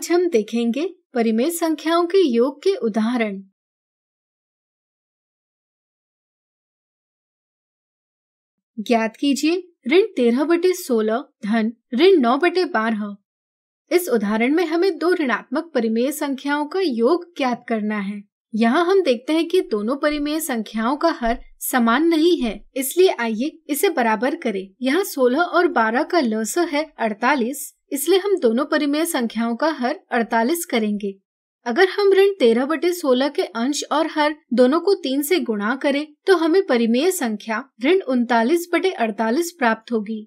आज हम देखेंगे परिमेय संख्याओं के योग के उदाहरण ज्ञात कीजिए ऋण तेरह बटे सोलह धन ऋण नौ बटे बारह इस उदाहरण में हमें दो ऋणात्मक परिमेय संख्याओं का योग ज्ञात करना है यहाँ हम देखते हैं कि दोनों परिमेय संख्याओं का हर समान नहीं है इसलिए आइए इसे बराबर करें यहाँ सोलह और बारह का लस है अड़तालीस इसलिए हम दोनों परिमेय संख्याओं का हर 48 करेंगे अगर हम ऋण तेरह बटे सोलह के अंश और हर दोनों को तीन से गुणा करें तो हमें परिमेय संख्या ऋण उनतालीस बटे अड़तालीस प्राप्त होगी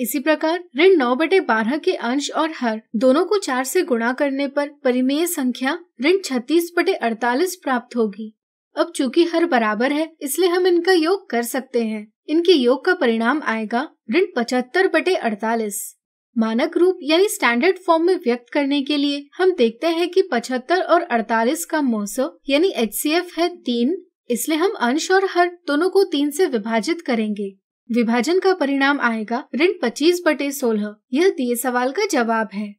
इसी प्रकार ऋण नौ बटे बारह के अंश और हर दोनों को चार से गुणा करने पर परिमेय संख्या ऋण छत्तीस बटे अड़तालीस प्राप्त होगी अब चूंकि हर बराबर है इसलिए हम इनका योग कर सकते हैं इनके योग का परिणाम आएगा ऋण पचहत्तर बटे अड़तालीस मानक रूप यानी स्टैंडर्ड फॉर्म में व्यक्त करने के लिए हम देखते हैं कि 75 और 48 का मोसो यानी एच है तीन इसलिए हम अंश और हर दोनों को तीन से विभाजित करेंगे विभाजन का परिणाम आएगा ऋण पच्चीस बटे सोलह यह दिए सवाल का जवाब है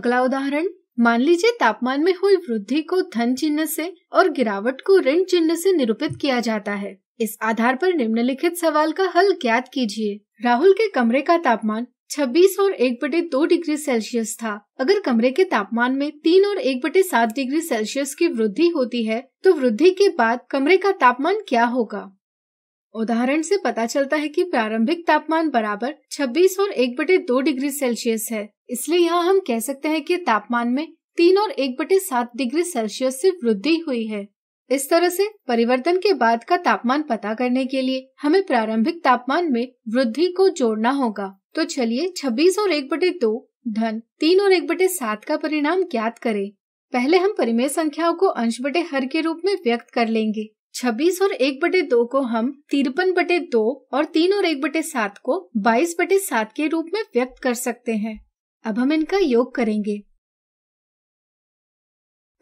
अगला उदाहरण मान लीजिए तापमान में हुई वृद्धि को धन चिन्ह से और गिरावट को ऋण चिन्ह से निरूपित किया जाता है इस आधार पर निम्नलिखित सवाल का हल ज्ञात कीजिए राहुल के कमरे का तापमान 26 और एक बटे दो डिग्री सेल्सियस था अगर कमरे के तापमान में तीन और एक बटे सात डिग्री सेल्सियस की वृद्धि होती है तो वृद्धि के बाद कमरे का तापमान क्या होगा उदाहरण से पता चलता है कि प्रारंभिक तापमान बराबर 26 और एक बटे दो डिग्री सेल्सियस है इसलिए यहाँ हम कह सकते हैं कि तापमान में तीन और एक बटे सात डिग्री सेल्सियस से वृद्धि हुई है इस तरह से परिवर्तन के बाद का तापमान पता करने के लिए हमें प्रारंभिक तापमान में वृद्धि को जोड़ना होगा तो चलिए 26 और एक बटे दो धन तीन और एक बटे सात का परिणाम ज्ञात करें पहले हम परिमेय संख्याओं को अंश बटे हर के रूप में व्यक्त कर लेंगे 26 और एक बटे दो को हम तिरपन बटे दो और तीन और एक बटे सात को 22 बटे सात के रूप में व्यक्त कर सकते हैं अब हम इनका योग करेंगे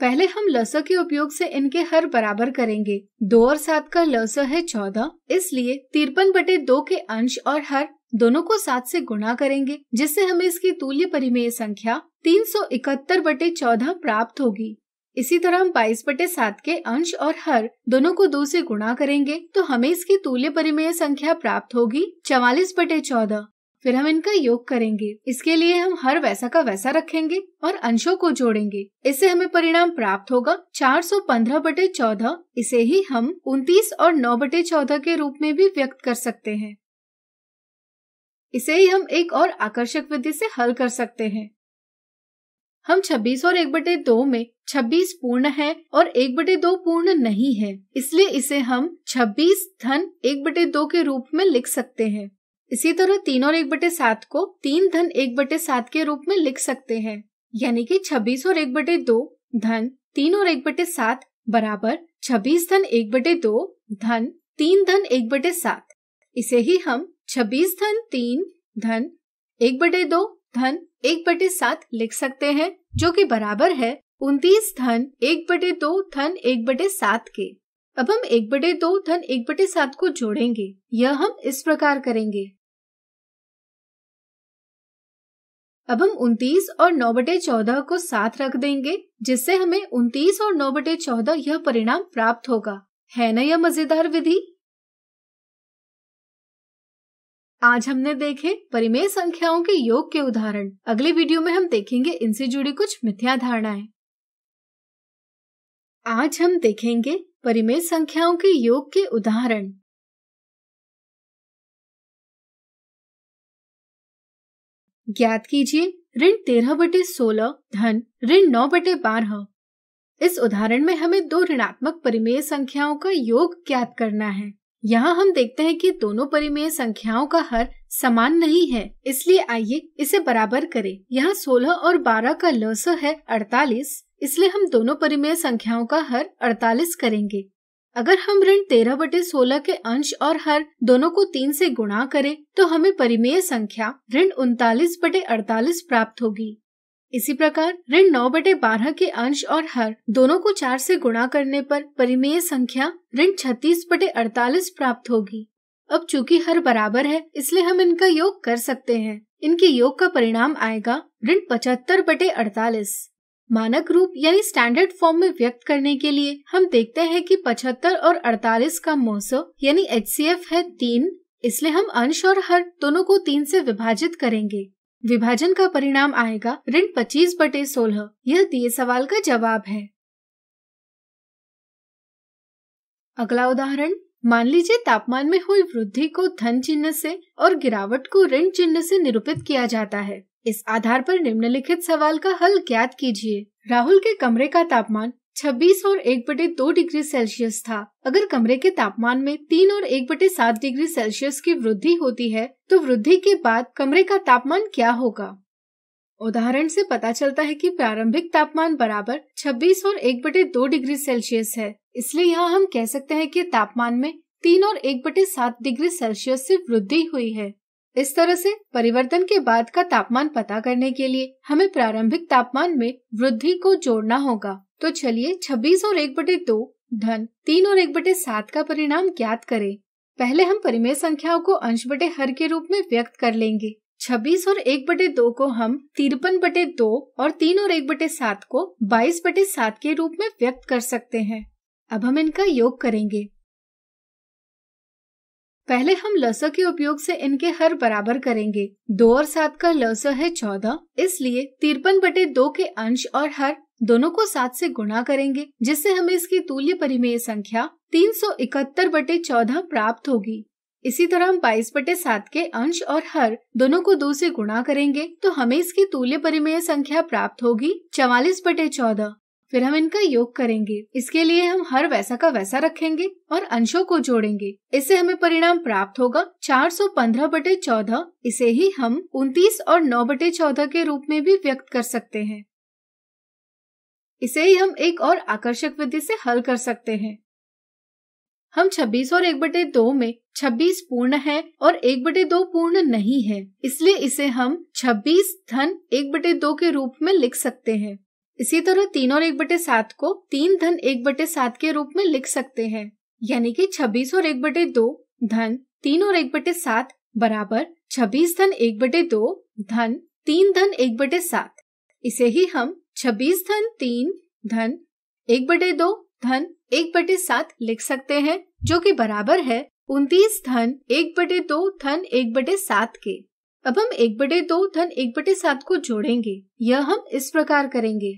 पहले हम लस के उपयोग से इनके हर बराबर करेंगे दो और सात का लस है चौदह इसलिए तिरपन बटे दो के अंश और हर दोनों को सात से गुणा करेंगे जिससे हमें इसकी तुल्य परिमेय संख्या तीन सौ इकहत्तर बटे चौदह प्राप्त होगी इसी तरह हम बाईस बटे सात के अंश और हर दोनों को दो से गुणा करेंगे तो हमें इसकी तुल्य परिमेय संख्या प्राप्त होगी चवालीस बटे चौदह फिर हम इनका योग करेंगे इसके लिए हम हर वैसा का वैसा रखेंगे और अंशों को जोड़ेंगे इससे हमें परिणाम प्राप्त होगा 415 बटे चौदह इसे ही हम 29 और 9 बटे चौदह के रूप में भी व्यक्त कर सकते हैं इसे ही हम एक और आकर्षक विधि से हल कर सकते हैं हम 26 और एक बटे दो में 26 पूर्ण है और एक बटे दो पूर्ण नहीं है इसलिए इसे हम 26 धन एक बटे दो के रूप में लिख सकते हैं इसी तरह तीन और एक बटे सात को तीन धन एक बटे सात के रूप में लिख सकते हैं यानी कि छब्बीस और एक बटे दो धन तीन और एक बटे सात बराबर छब्बीस धन एक बटे दो धन तीन धन एक बटे सात इसे ही हम छब्बीस धन तीन धन एक बटे दो धन एक बटे सात लिख सकते हैं जो कि बराबर है उन्तीस धन एक बटे दो धन एक बटे सात के अब हम एक बटे दो धन एक बटे सात को जोड़ेंगे यह हम इस प्रकार करेंगे अब हम 29 और नौ बटे चौदह को साथ रख देंगे जिससे हमें 29 और नौ बटे चौदह यह परिणाम प्राप्त होगा है ना यह मजेदार विधि आज हमने देखे परिमेय संख्याओं के योग के उदाहरण अगले वीडियो में हम देखेंगे इनसे जुड़ी कुछ मिथ्या धारणाएं आज हम देखेंगे परिमेय संख्याओं के योग के उदाहरण ज्ञात कीजिए ऋण तेरह बटे सोलह धन ऋण नौ बटे बारह इस उदाहरण में हमें दो ऋणात्मक परिमेय संख्याओं का योग ज्ञात करना है यहाँ हम देखते हैं कि दोनों परिमेय संख्याओं का हर समान नहीं है इसलिए आइए इसे बराबर करें। यहाँ 16 और 12 का लस है 48, इसलिए हम दोनों परिमेय संख्याओं का हर 48 करेंगे अगर हम ऋण तेरह बटे सोलह के अंश और हर दोनों को तीन से गुणा करें तो हमें परिमेय संख्या ऋण उनतालीस बटे अड़तालीस प्राप्त होगी इसी प्रकार ऋण नौ बटे बारह के अंश और हर दोनों को चार से गुणा करने पर परिमेय संख्या ऋण छत्तीस बटे अड़तालीस प्राप्त होगी अब चूंकि हर बराबर है इसलिए हम इनका योग कर सकते हैं इनके योग का परिणाम आएगा ऋण पचहत्तर बटे अड़तालीस मानक रूप यानी स्टैंडर्ड फॉर्म में व्यक्त करने के लिए हम देखते हैं कि 75 और 48 का मोसो यानी एच है तीन इसलिए हम अंश और हर दोनों को तीन से विभाजित करेंगे विभाजन का परिणाम आएगा ऋण पच्चीस बटे सोलह यह दिए सवाल का जवाब है अगला उदाहरण मान लीजिए तापमान में हुई वृद्धि को धन चिन्ह से और गिरावट को ऋण चिन्ह से निरूपित किया जाता है इस आधार पर निम्नलिखित सवाल का हल ज्ञात कीजिए राहुल के कमरे का तापमान 26 और एक बटे दो डिग्री सेल्सियस था अगर कमरे के तापमान में तीन और एक बटे सात डिग्री सेल्सियस की वृद्धि होती है तो वृद्धि के बाद कमरे का तापमान क्या होगा उदाहरण से पता चलता है कि प्रारंभिक तापमान बराबर 26 और एक बटे दो डिग्री सेल्सियस है इसलिए यहाँ हम कह सकते हैं कि तापमान में तीन और एक बटे सात डिग्री सेल्सियस से वृद्धि हुई है इस तरह से परिवर्तन के बाद का तापमान पता करने के लिए हमें प्रारंभिक तापमान में वृद्धि को जोड़ना होगा तो चलिए 26 और एक बटे दो धन तीन और एक बटे सात का परिणाम ज्ञात करें पहले हम परिमेय संख्याओं को अंश बटे हर के रूप में व्यक्त कर लेंगे 26 और एक बटे दो को हम तिरपन बटे दो और तीन और एक बटे सात को 22 बटे सात के रूप में व्यक्त कर सकते हैं अब हम इनका योग करेंगे पहले हम लस के उपयोग से इनके हर बराबर करेंगे दो और सात का लस है चौदह इसलिए तिरपन बटे दो के अंश और हर दोनों को सात से गुणा करेंगे जिससे हमें इसकी तुल्य परिमेय संख्या तीन सौ इकहत्तर बटे चौदह प्राप्त होगी इसी तरह हम बाईस बटे सात के अंश और हर दोनों को दो से गुणा करेंगे तो हमें इसकी तुल्य परिमेय संख्या प्राप्त होगी चवालीस बटे चौदह फिर हम इनका योग करेंगे इसके लिए हम हर वैसा का वैसा रखेंगे और अंशों को जोड़ेंगे इससे हमें परिणाम प्राप्त होगा 415 बटे चौदह इसे ही हम 29 और 9 बटे चौदह के रूप में भी व्यक्त कर सकते हैं इसे ही हम एक और आकर्षक विधि से हल कर सकते हैं हम 26 और एक बटे दो में 26 पूर्ण है और एक बटे दो पूर्ण नहीं है इसलिए इसे हम 26 धन एक बटे दो के रूप में लिख सकते हैं इसी तरह तीन और एक बटे सात को तीन धन एक बटे सात के रूप में लिख सकते हैं यानी कि छब्बीस और एक बटे दो धन तीन और एक बटे सात बराबर छब्बीस धन एक बटे दो धन तीन धन एक बटे सात इसे ही हम छब्बीस धन तीन धन एक बटे दो धन एक बटे सात लिख सकते हैं जो कि बराबर है उनतीस धन एक बटे दो धन एक बटे सात के अब हम एक बटे दो धन एक बटे सात को जोड़ेंगे यह हम इस प्रकार करेंगे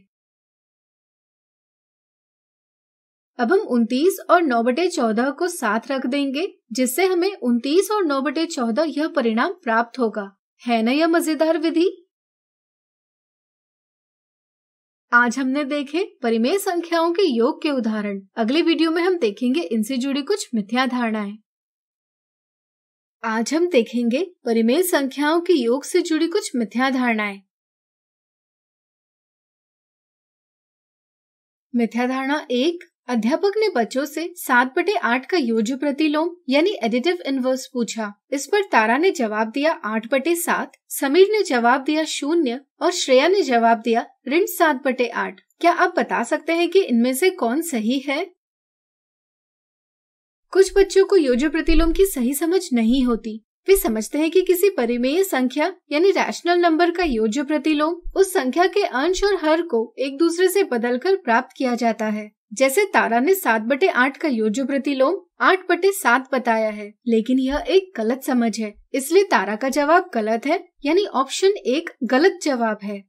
अब हम उन्तीस और नौ बटे चौदह को साथ रख देंगे जिससे हमें उन्तीस और नौ बटे चौदह यह परिणाम प्राप्त होगा है ना यह मजेदार विधि आज हमने देखे परिमेय संख्याओं के योग के उदाहरण अगले वीडियो में हम देखेंगे इनसे जुड़ी कुछ मिथ्या धारणाएं आज हम देखेंगे परिमेय संख्याओं के योग से जुड़ी कुछ मिथ्या धारणाएं मिथ्या धारणा एक अध्यापक ने बच्चों से सात बटे आठ का योज प्रतिलोम यानी एडिटिव इनवर्स पूछा इस पर तारा ने जवाब दिया आठ बटे सात समीर ने जवाब दिया शून्य और श्रेया ने जवाब दिया ऋण सात बटे आठ क्या आप बता सकते हैं कि इनमें से कौन सही है कुछ बच्चों को योजो प्रतिलोम की सही समझ नहीं होती वे समझते हैं कि किसी परिमेय संख्या यानी रैशनल नंबर का योज्य प्रतिलोम उस संख्या के अंश और हर को एक दूसरे से बदलकर प्राप्त किया जाता है जैसे तारा ने सात बटे आठ का योज्य प्रतिलोम आठ बटे सात बताया है लेकिन यह एक गलत समझ है इसलिए तारा का जवाब गलत है यानी ऑप्शन एक गलत जवाब है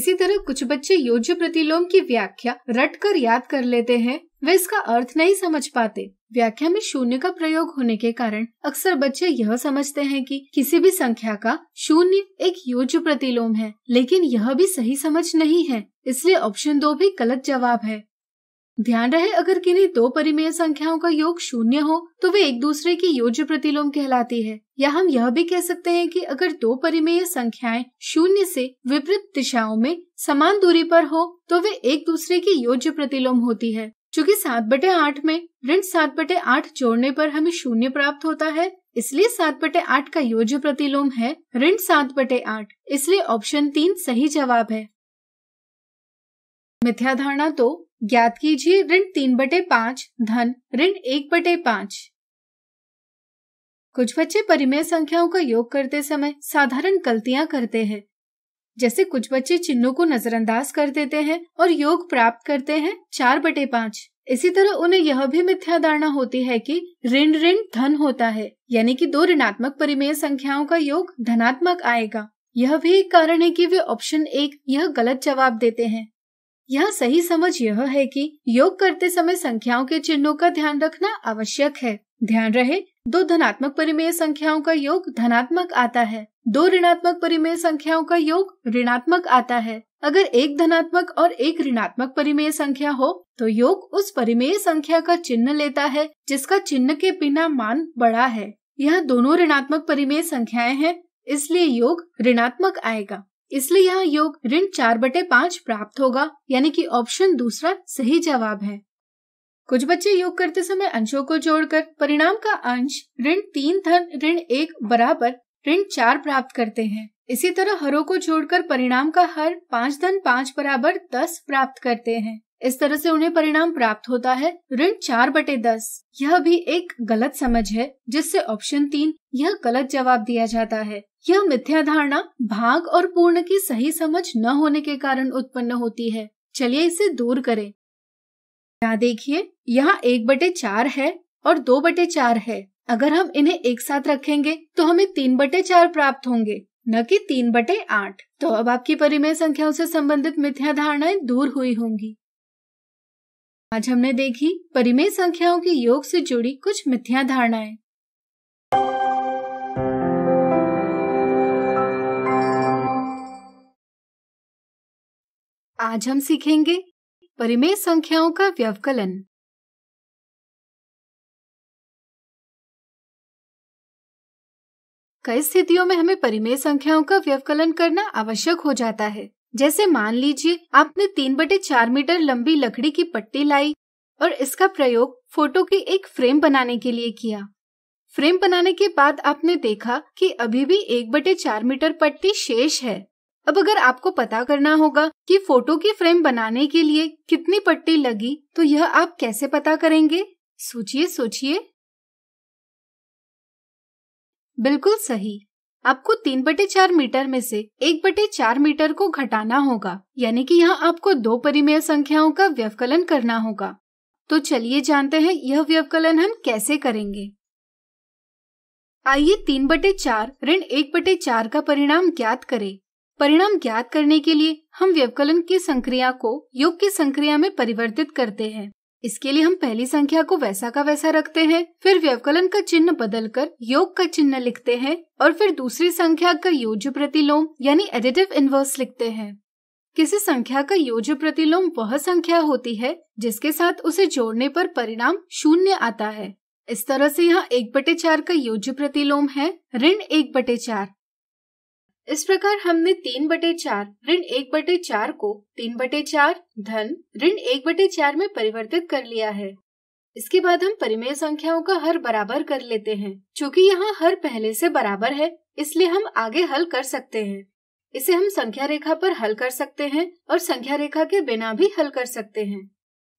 इसी तरह कुछ बच्चे योज्य प्रतिलोम की व्याख्या रट कर याद कर लेते हैं वे इसका अर्थ नहीं समझ पाते व्याख्या में शून्य का प्रयोग होने के कारण अक्सर बच्चे यह समझते हैं कि किसी भी संख्या का शून्य एक योज्य प्रतिलोम है लेकिन यह भी सही समझ नहीं है इसलिए ऑप्शन दो भी गलत जवाब है ध्यान रहे अगर किन्हीं दो परिमेय संख्याओं का योग शून्य हो तो वे एक दूसरे की योज्य प्रतिलोम कहलाती है या हम यह भी कह सकते हैं कि अगर दो परिमेय संख्याएं शून्य से विपरीत दिशाओं में समान दूरी पर हो तो वे एक दूसरे की योज्य प्रतिलोम होती है चूँकि सात बटे आठ में ऋण सात बटे आठ जोड़ने पर हमें शून्य प्राप्त होता है इसलिए सात बटे आठ का योज्य प्रतिलोम है ऋण सात बटे आठ इसलिए ऑप्शन तीन सही जवाब है मिथ्या धारणा तो ज्ञात कीजिए ऋण तीन बटे पांच धन ऋण एक बटे पांच कुछ बच्चे परिमेय संख्याओं का योग करते समय साधारण गलतियां करते हैं जैसे कुछ बच्चे चिन्हों को नजरअंदाज कर देते हैं और योग प्राप्त करते हैं चार बटे पांच इसी तरह उन्हें यह भी मिथ्या धारणा होती है कि ऋण ऋण धन होता है यानी कि दो ऋणात्मक परिमेय संख्याओं का योग धनात्मक आएगा यह भी एक कारण है कि वे ऑप्शन एक यह गलत जवाब देते हैं यहाँ सही समझ यह है कि योग करते समय संख्याओं के चिन्हों का ध्यान रखना आवश्यक है ध्यान रहे दो धनात्मक परिमेय संख्याओं का योग धनात्मक आता है दो ऋणात्मक परिमेय संख्याओं का योग ऋणात्मक आता है अगर एक धनात्मक और एक ऋणात्मक परिमेय संख्या हो तो योग उस परिमेय संख्या का चिन्ह लेता है जिसका चिन्ह के बिना मान बड़ा है यह दोनों ऋणात्मक परिमेय संख्याएं हैं इसलिए योग ऋणात्मक आएगा इसलिए यहाँ योग ऋण चार बटे पांच प्राप्त होगा यानी कि ऑप्शन दूसरा सही जवाब है कुछ बच्चे योग करते समय अंशों को जोड़कर परिणाम का अंश ऋण तीन धन ऋण एक बराबर ऋण चार प्राप्त करते हैं इसी तरह हरों को जोड़कर परिणाम का हर पाँच धन पाँच बराबर दस प्राप्त करते हैं इस तरह से उन्हें परिणाम प्राप्त होता है ऋण चार बटे दस यह भी एक गलत समझ है जिससे ऑप्शन तीन यह गलत जवाब दिया जाता है यह मिथ्या धारणा भाग और पूर्ण की सही समझ न होने के कारण उत्पन्न होती है चलिए इसे दूर करें यहाँ देखिए यहाँ एक बटे चार है और दो बटे चार है अगर हम इन्हें एक साथ रखेंगे तो हमें तीन बटे चार प्राप्त होंगे न कि तीन बटे आठ तो अब आपकी परिमेय संख्याओं से संबंधित मिथ्या धारणाएं दूर हुई होंगी आज हमने देखी परिमेय संख्याओं के योग से जुड़ी कुछ मिथ्या धारणाएं आज हम सीखेंगे परिमेय संख्याओं का व्यवकलन कई स्थितियों में हमें परिमेय संख्याओं का व्यवकलन करना आवश्यक हो जाता है जैसे मान लीजिए आपने तीन बटे चार मीटर लंबी लकड़ी की पट्टी लाई और इसका प्रयोग फोटो की एक फ्रेम बनाने के लिए किया फ्रेम बनाने के बाद आपने देखा कि अभी भी एक बटे चार मीटर पट्टी शेष है अब अगर आपको पता करना होगा कि फोटो की फ्रेम बनाने के लिए कितनी पट्टी लगी तो यह आप कैसे पता करेंगे सोचिए सोचिए बिल्कुल सही आपको तीन बटे चार मीटर में से एक बटे चार मीटर को घटाना होगा यानी कि यहाँ आपको दो परिमेय संख्याओं का व्यवकलन करना होगा तो चलिए जानते हैं यह व्यवकलन हम कैसे करेंगे आइए तीन बटे चार ऋण एक बटे चार का परिणाम ज्ञात करें परिणाम ज्ञात करने के लिए हम व्यवकलन की संक्रिया को योग की संक्रिया में परिवर्तित करते हैं इसके लिए हम पहली संख्या को वैसा का वैसा रखते हैं फिर व्यवकलन का चिन्ह बदलकर योग का चिन्ह लिखते हैं और फिर दूसरी संख्या का योज प्रतिलोम यानी एडिटिव इन्वर्स लिखते हैं किसी संख्या का योज प्रतिलोम वह संख्या होती है जिसके साथ उसे जोड़ने पर परिणाम शून्य आता है इस तरह से यहाँ एक बटे चार का योज प्रतिलोम है ऋण एक बटे चार इस प्रकार हमने तीन बटे चार ऋण एक बटे चार को तीन बटे चार धन ऋण एक बटे चार में परिवर्तित कर लिया है इसके बाद हम परिमेय संख्याओं का हर बराबर कर लेते हैं चूँकि यहाँ हर पहले से बराबर है इसलिए हम आगे हल कर सकते हैं इसे हम संख्या रेखा पर हल कर सकते हैं और संख्या रेखा के बिना भी हल कर सकते हैं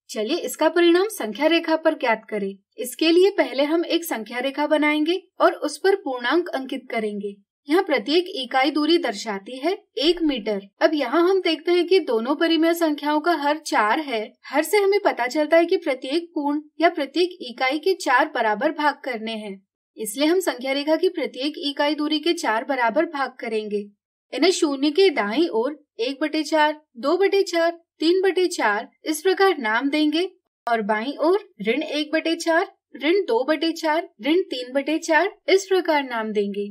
चलिए इसका परिणाम संख्या रेखा पर ज्ञात करें इसके लिए पहले हम एक संख्या रेखा बनाएंगे और उस पर पूर्णांक अंकित करेंगे यहाँ प्रत्येक इकाई दूरी दर्शाती है एक मीटर अब यहाँ हम देखते हैं कि दोनों परिमेय संख्याओं का हर चार है हर से हमें पता चलता है कि प्रत्येक पूर्ण या प्रत्येक इकाई के चार बराबर भाग करने हैं इसलिए हम संख्या रेखा की प्रत्येक इकाई दूरी के चार बराबर भाग करेंगे इन्हें शून्य के दाई और एक बटे चार दो बटे चार तीन बटे चार इस प्रकार नाम देंगे और बाई और ऋण एक बटे चार ऋण दो बटे चार ऋण तीन बटे चार इस प्रकार नाम देंगे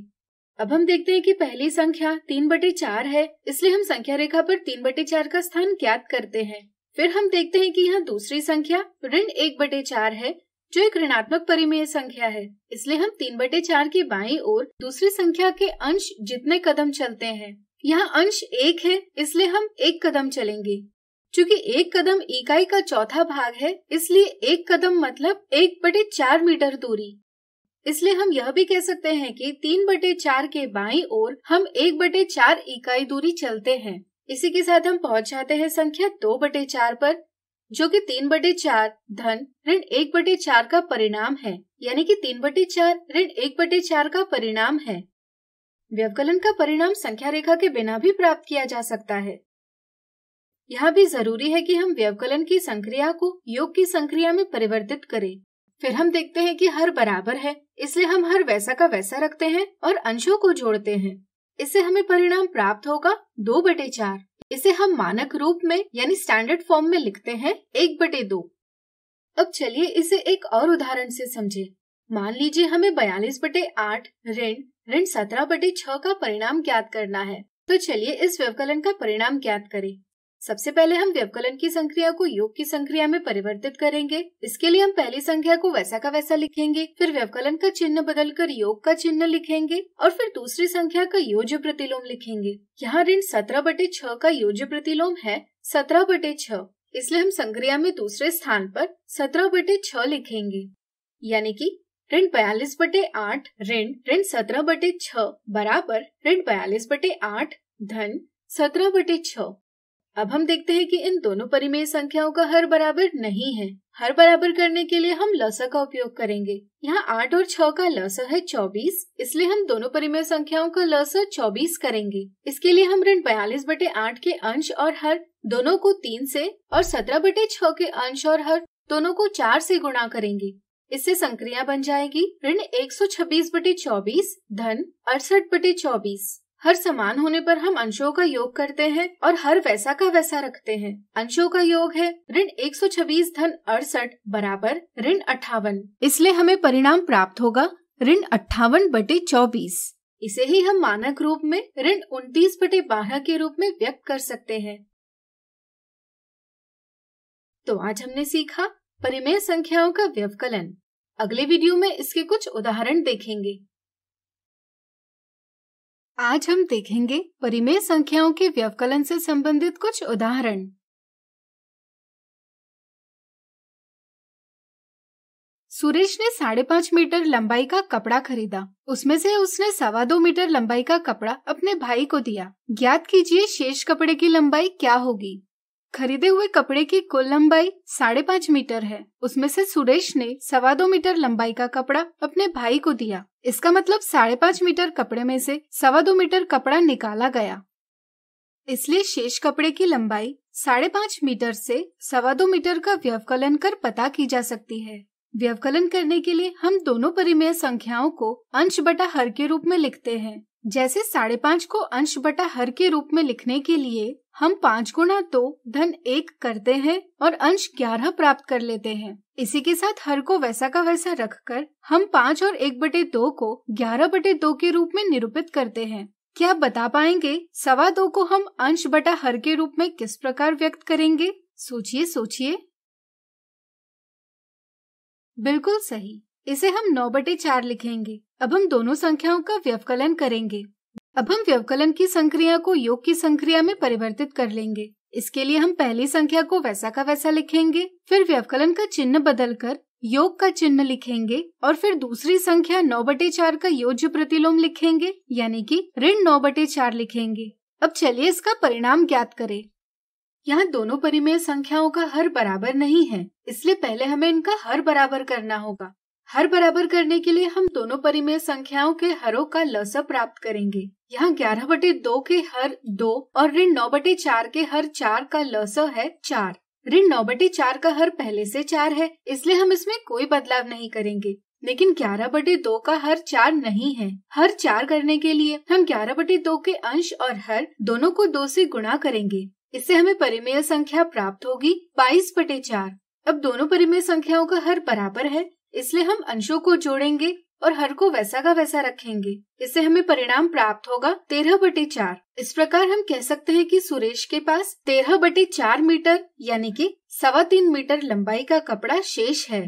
अब हम देखते हैं कि पहली संख्या तीन बटे चार है इसलिए हम संख्या रेखा पर तीन बटे चार का स्थान ज्ञात करते हैं फिर हम देखते हैं कि यहाँ दूसरी संख्या ऋण एक बटे चार है जो एक ऋणात्मक परिमेय संख्या है इसलिए हम तीन बटे चार की बाई और दूसरी संख्या के अंश जितने कदम चलते हैं यहाँ अंश एक है इसलिए हम एक कदम चलेंगे चूँकि एक कदम इकाई का चौथा भाग है इसलिए एक कदम मतलब एक बटे चार मीटर दूरी इसलिए हम यह भी कह सकते हैं कि तीन बटे चार के बाई और हम एक बटे चार इकाई दूरी चलते हैं इसी के साथ हम पहुंच जाते हैं संख्या दो बटे चार पर जो कि तीन बटे चार धन ऋण एक बटे चार का परिणाम है यानी कि तीन बटे चार ऋण एक बटे चार का परिणाम है व्यवकलन का परिणाम संख्या रेखा के बिना भी प्राप्त किया जा सकता है यह भी जरूरी है कि हम व्यवकलन की संक्रिया को योग की संक्रिया में परिवर्तित करें फिर हम देखते हैं कि हर बराबर है इसलिए हम हर वैसा का वैसा रखते हैं और अंशों को जोड़ते हैं इससे हमें परिणाम प्राप्त होगा दो बटे चार इसे हम मानक रूप में यानी स्टैंडर्ड फॉर्म में लिखते हैं एक बटे दो अब चलिए इसे एक और उदाहरण से समझे मान लीजिए हमें बयालीस बटे आठ ऋण ऋण सत्रह बटे छह का परिणाम ज्ञात करना है तो चलिए इस व्यवकलन का परिणाम ज्ञात करें सबसे पहले हम व्यवकलन की संक्रिया को योग की संक्रिया में परिवर्तित करेंगे इसके लिए हम पहली संख्या को वैसा का वैसा लिखेंगे फिर व्यवकलन का चिन्ह बदलकर योग का चिन्ह लिखेंगे और फिर दूसरी संख्या का योज्य प्रतिलोम लिखेंगे यहाँ ऋण सत्रह बटे छह का योज्य प्रतिलोम है सत्रह बटे छह इसलिए हम संक्रिया में दूसरे स्थान पर सत्रह बटे छह लिखेंगे यानी की ऋण बयालीस बटे आठ ऋण ऋण सत्रह बटे छह बराबर ऋण बयालीस बटे आठ धन सत्रह बटे छह अब हम देखते हैं कि इन दोनों परिमेय संख्याओं का हर बराबर नहीं है हर बराबर करने के लिए हम लस का उपयोग करेंगे यहाँ आठ और छह का लस है चौबीस इसलिए हम दोनों परिमेय संख्याओं का लस चौबीस करेंगे इसके लिए हम ऋण बयालीस बटे आठ के अंश और हर दोनों को तीन से और सत्रह बटे छह के अंश और हर दोनों को चार से गुणा करेंगे इससे संक्रिया बन जाएगी ऋण एक सौ छब्बीस बटे चौबीस धन अड़सठ बटे चौबीस हर समान होने पर हम अंशों का योग करते हैं और हर वैसा का वैसा रखते हैं अंशों का योग है ऋण एक सौ छब्बीस धन अड़सठ बराबर ऋण अठावन इसलिए हमें परिणाम प्राप्त होगा ऋण अठावन बटे चौबीस इसे ही हम मानक रूप में ऋण उन्तीस बटे बारह के रूप में व्यक्त कर सकते हैं तो आज हमने सीखा परिमेय संख्याओं का व्यवकलन अगले वीडियो में इसके कुछ उदाहरण देखेंगे आज हम देखेंगे परिमेय संख्याओं के व्यवकलन से संबंधित कुछ उदाहरण सुरेश ने साढ़े पाँच मीटर लंबाई का कपड़ा खरीदा उसमें से उसने सवा दो मीटर लंबाई का कपड़ा अपने भाई को दिया ज्ञात कीजिए शेष कपड़े की लंबाई क्या होगी खरीदे हुए कपड़े की कुल लंबाई साढ़े पाँच मीटर है उसमें से सुरेश ने सवा दो मीटर लंबाई का कपड़ा अपने भाई को दिया इसका मतलब साढ़े पाँच मीटर कपड़े में से सवा दो मीटर कपड़ा निकाला गया इसलिए शेष कपड़े की लंबाई साढ़े पाँच मीटर से सवा दो मीटर का व्यवकलन कर पता की जा सकती है व्यवकलन करने के लिए हम दोनों परिमेय संख्याओं को अंश बटा हर के रूप में लिखते हैं जैसे साढ़े पाँच को अंश बटा हर के रूप में लिखने के लिए हम पाँच गुणा दो तो धन एक करते हैं और अंश ग्यारह प्राप्त कर लेते हैं इसी के साथ हर को वैसा का वैसा रखकर हम पाँच और एक बटे दो को ग्यारह बटे दो के रूप में निरूपित करते हैं क्या आप बता पाएंगे सवा दो को हम अंश बटा हर के रूप में किस प्रकार व्यक्त करेंगे सोचिए सोचिए बिल्कुल सही इसे हम नौ बटे चार लिखेंगे अब हम दोनों संख्याओं का व्यवकलन करेंगे अब हम व्यवकलन की संक्रिया को योग की संक्रिया में परिवर्तित कर लेंगे इसके लिए हम पहली संख्या को वैसा का वैसा लिखेंगे फिर व्यवकलन का चिन्ह बदलकर योग का चिन्ह लिखेंगे और फिर दूसरी संख्या नौ बटे चार का योज्य प्रतिलोम लिखेंगे यानी कि ऋण नौ बटे चार लिखेंगे अब चलिए इसका परिणाम ज्ञात करें यहाँ दोनों परिमेय संख्याओं का हर बराबर नहीं है इसलिए पहले हमें इनका हर बराबर करना होगा हर बराबर करने के लिए हम दोनों परिमेय संख्याओं के हरों का लस प्राप्त करेंगे यहाँ ग्यारह बटे दो के हर दो और ऋण नौ बटे चार के हर चार का लस है चार ऋण नौ बटे चार का हर पहले से चार है इसलिए हम इसमें कोई बदलाव नहीं करेंगे लेकिन ग्यारह बटे दो का हर चार नहीं है हर चार करने के लिए हम ग्यारह बटे दो के अंश और हर दोनों को दो से गुणा करेंगे इससे हमें परिमेय संख्या प्राप्त होगी बाईस बटे चार अब दोनों परिमेय संख्याओं का हर बराबर है इसलिए हम अंशों को जोड़ेंगे और हर को वैसा का वैसा रखेंगे इससे हमें परिणाम प्राप्त होगा तेरह बटे चार इस प्रकार हम कह सकते हैं कि सुरेश के पास तेरह बटे चार मीटर यानी कि सवा तीन मीटर लंबाई का कपड़ा शेष है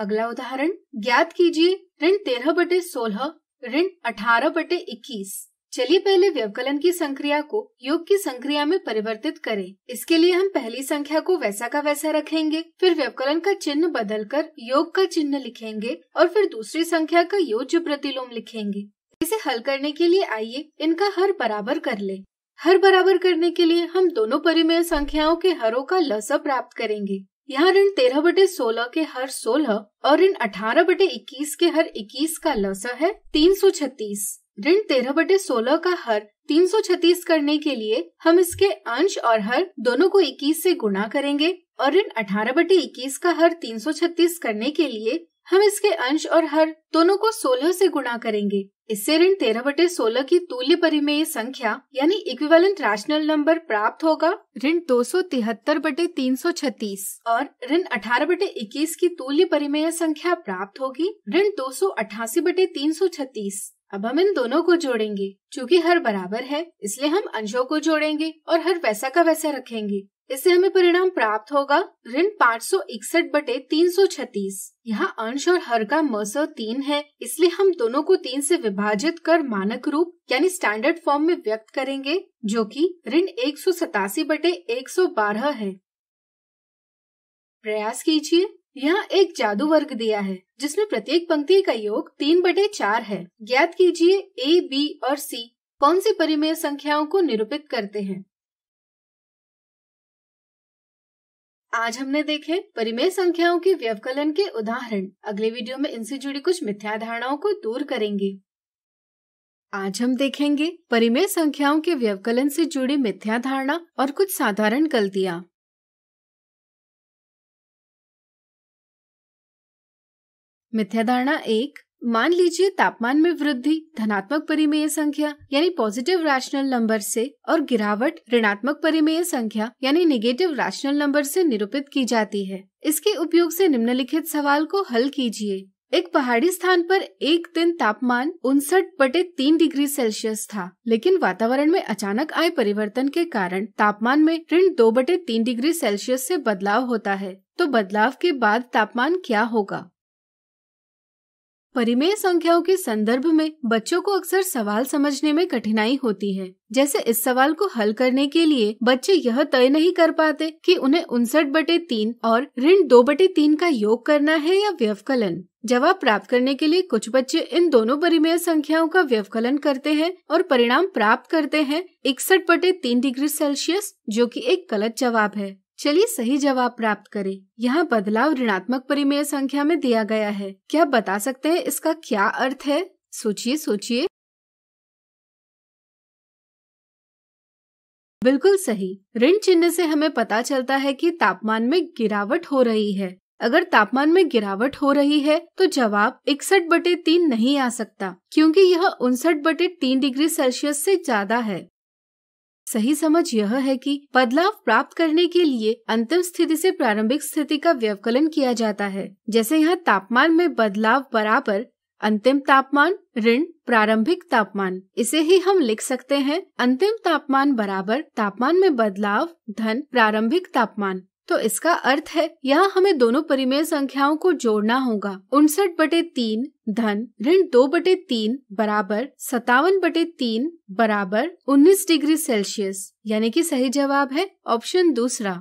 अगला उदाहरण ज्ञात कीजिए ऋण तेरह बटे सोलह ऋण अठारह बटे इक्कीस चलिए पहले व्यवकलन की संक्रिया को योग की संक्रिया में परिवर्तित करें इसके लिए हम पहली संख्या को वैसा का वैसा रखेंगे फिर व्यवकलन का चिन्ह बदलकर योग का चिन्ह लिखेंगे और फिर दूसरी संख्या का योज्य प्रतिलोम लिखेंगे इसे हल करने के लिए आइए इनका हर बराबर कर ले हर बराबर करने के लिए हम दोनों परिमेय संख्याओं के हरों का लस प्राप्त करेंगे यहाँ ऋण तेरह बटे सोलह के हर सोलह और ऋण अठारह बटे इक्कीस के हर इक्कीस का लस है तीन सौ छत्तीस ऋण तेरह बटे सोलह का हर तीन सौ छत्तीस करने के लिए हम इसके अंश और हर दोनों को इक्कीस से गुणा करेंगे और ऋण अठारह बटे इक्कीस का हर तीन सौ छत्तीस करने के लिए हम इसके अंश और हर दोनों को सोलह से गुणा करेंगे इससे ऋण तेरह बटे सोलह की तुल्य परिमेय संख्या यानी इक्विवेलेंट रैशनल नंबर प्राप्त होगा ऋण दो सौ तिहत्तर बटे तीन सौ छत्तीस और ऋण अठारह बटे इक्कीस की तुल्य परिमेय संख्या प्राप्त होगी ऋण दो सौ अठासी बटे तीन सौ छत्तीस अब हम इन दोनों को जोड़ेंगे चूँकि हर बराबर है इसलिए हम अंशों को जोड़ेंगे और हर वैसा का वैसा रखेंगे इससे हमें परिणाम प्राप्त होगा ऋण पाँच सौ इकसठ बटे तीन सौ छत्तीस यहाँ अंश और हर का मस तीन है इसलिए हम दोनों को तीन से विभाजित कर मानक रूप यानी स्टैंडर्ड फॉर्म में व्यक्त करेंगे जो कि ऋण एक सौ सतासी बटे एक सौ बारह है प्रयास कीजिए यहाँ एक जादू वर्ग दिया है जिसमें प्रत्येक पंक्ति का योग तीन बटे चार है ज्ञात कीजिए ए बी और सी कौन सी परिमेय संख्याओं को निरूपित करते हैं आज हमने देखे परिमेय संख्याओं के व्यवकलन के उदाहरण अगले वीडियो में इनसे जुड़ी कुछ मिथ्या धारणाओं को दूर करेंगे आज हम देखेंगे परिमेय संख्याओं के व्यवकलन से जुड़ी मिथ्या धारणा और कुछ साधारण गलतियाँ मिथ्या धारणा एक मान लीजिए तापमान में वृद्धि धनात्मक परिमेय संख्या यानी पॉजिटिव रैशनल नंबर से और गिरावट ऋणात्मक परिमेय संख्या यानी नेगेटिव रैशनल नंबर से निरूपित की जाती है इसके उपयोग से निम्नलिखित सवाल को हल कीजिए एक पहाड़ी स्थान पर एक दिन तापमान उनसठ बटे तीन डिग्री सेल्सियस था लेकिन वातावरण में अचानक आए परिवर्तन के कारण तापमान में ऋण दो बटे तीन डिग्री सेल्सियस से बदलाव होता है तो बदलाव के बाद तापमान क्या होगा परिमेय संख्याओं के संदर्भ में बच्चों को अक्सर सवाल समझने में कठिनाई होती है जैसे इस सवाल को हल करने के लिए बच्चे यह तय नहीं कर पाते कि उन्हें उनसठ बटे तीन और ऋण दो बटे तीन का योग करना है या व्यवकलन जवाब प्राप्त करने के लिए कुछ बच्चे इन दोनों परिमेय संख्याओं का व्यवकलन करते हैं और परिणाम प्राप्त करते हैं इकसठ बटे तीन डिग्री सेल्सियस जो कि एक गलत जवाब है चलिए सही जवाब प्राप्त करें यहाँ बदलाव ऋणात्मक परिमेय संख्या में दिया गया है क्या आप बता सकते हैं इसका क्या अर्थ है सोचिए सोचिए बिल्कुल सही ऋण चिन्ह से हमें पता चलता है कि तापमान में गिरावट हो रही है अगर तापमान में गिरावट हो रही है तो जवाब इकसठ बटे तीन नहीं आ सकता क्योंकि यह उनसठ बटे तीन डिग्री सेल्सियस से ज्यादा है सही समझ यह है कि बदलाव प्राप्त करने के लिए अंतिम स्थिति से प्रारंभिक स्थिति का व्यवकलन किया जाता है जैसे यहाँ तापमान में बदलाव बराबर अंतिम तापमान ऋण प्रारंभिक तापमान इसे ही हम लिख सकते हैं अंतिम तापमान बराबर तापमान में बदलाव धन प्रारंभिक तापमान तो इसका अर्थ है यहाँ हमें दोनों परिमेय संख्याओं को जोड़ना होगा उनसठ बटे तीन धन ऋण दो बटे तीन बराबर सतावन बटे तीन बराबर उन्नीस डिग्री सेल्सियस यानी कि सही जवाब है ऑप्शन दूसरा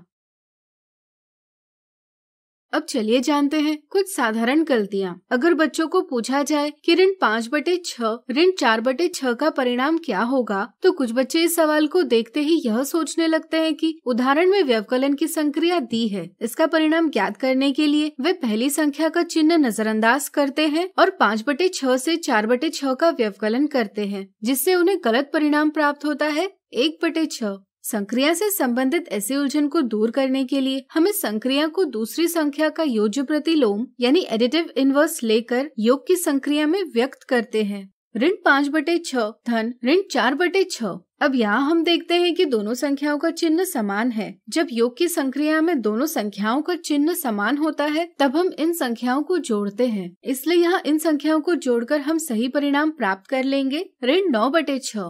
अब चलिए जानते हैं कुछ साधारण गलतियाँ अगर बच्चों को पूछा जाए कि ऋण पाँच बटे छह ऋण चार बटे छह का परिणाम क्या होगा तो कुछ बच्चे इस सवाल को देखते ही यह सोचने लगते हैं कि उदाहरण में व्यवकलन की संक्रिया दी है इसका परिणाम ज्ञात करने के लिए वे पहली संख्या का चिन्ह नजरअंदाज करते हैं और पाँच बटे छह ऐसी चार बटे छह का व्यवकलन करते हैं जिससे उन्हें गलत परिणाम प्राप्त होता है एक बटे छह संक्रिया से संबंधित ऐसे उलझन को दूर करने के लिए हमें संक्रिया को दूसरी संख्या का योज्य प्रतिलोम यानी एडिटिव इनवर्स लेकर योग की संक्रिया में व्यक्त करते हैं ऋण पाँच बटे छ धन ऋण चार बटे छ अब यहाँ हम देखते हैं कि दोनों संख्याओं का चिन्ह समान है जब योग की संक्रिया में दोनों संख्याओं का चिन्ह समान होता है तब हम इन संख्याओं को जोड़ते हैं इसलिए यहाँ इन संख्याओं को जोड़कर हम सही परिणाम प्राप्त कर लेंगे ऋण नौ बटे छ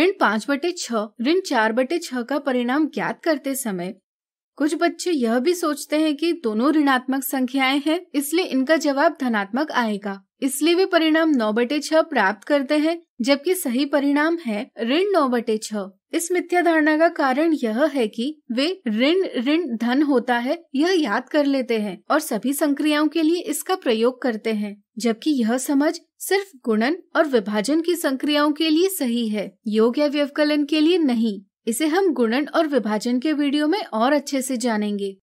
ऋण पांच बटे छ ऋण चार बटे छ का परिणाम ज्ञात करते समय कुछ बच्चे यह भी सोचते हैं कि दोनों ऋणात्मक संख्याएं हैं इसलिए इनका जवाब धनात्मक आएगा इसलिए वे परिणाम नौ बटे छ प्राप्त करते हैं जबकि सही परिणाम है ऋण नौ बटे छ इस मिथ्या धारणा का कारण यह है कि वे ऋण ऋण धन होता है यह याद कर लेते हैं और सभी संक्रियाओं के लिए इसका प्रयोग करते हैं जबकि यह समझ सिर्फ गुणन और विभाजन की संक्रियाओं के लिए सही है योग या व्यवकलन के लिए नहीं इसे हम गुणन और विभाजन के वीडियो में और अच्छे से जानेंगे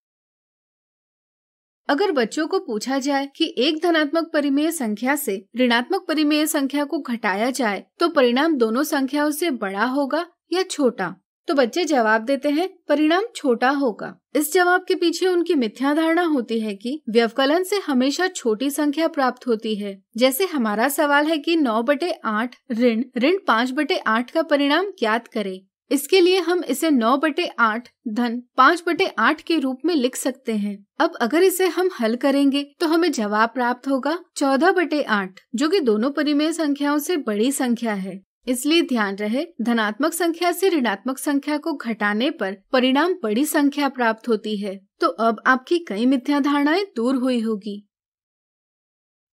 अगर बच्चों को पूछा जाए कि एक धनात्मक परिमेय संख्या से ऋणात्मक परिमेय संख्या को घटाया जाए तो परिणाम दोनों संख्याओं से बड़ा होगा या छोटा तो बच्चे जवाब देते हैं परिणाम छोटा होगा इस जवाब के पीछे उनकी मिथ्या धारणा होती है कि व्यवकलन से हमेशा छोटी संख्या प्राप्त होती है जैसे हमारा सवाल है कि नौ बटे आठ ऋण ऋण पाँच बटे आठ का परिणाम ज्ञात करें इसके लिए हम इसे नौ बटे आठ धन पाँच बटे आठ के रूप में लिख सकते हैं अब अगर इसे हम हल करेंगे तो हमें जवाब प्राप्त होगा चौदह बटे आठ जो कि दोनों परिमेय संख्याओं से बड़ी संख्या है इसलिए ध्यान रहे धनात्मक संख्या से ऋणात्मक संख्या को घटाने पर परिणाम बड़ी संख्या प्राप्त होती है तो अब आपकी कई मिथ्या धारणाएं दूर हुई होगी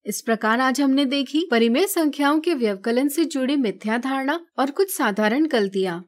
इस प्रकार आज हमने देखी परिमेय संख्याओं के व्यवकलन से जुड़ी मिथ्या धारणा और कुछ साधारण गलतियाँ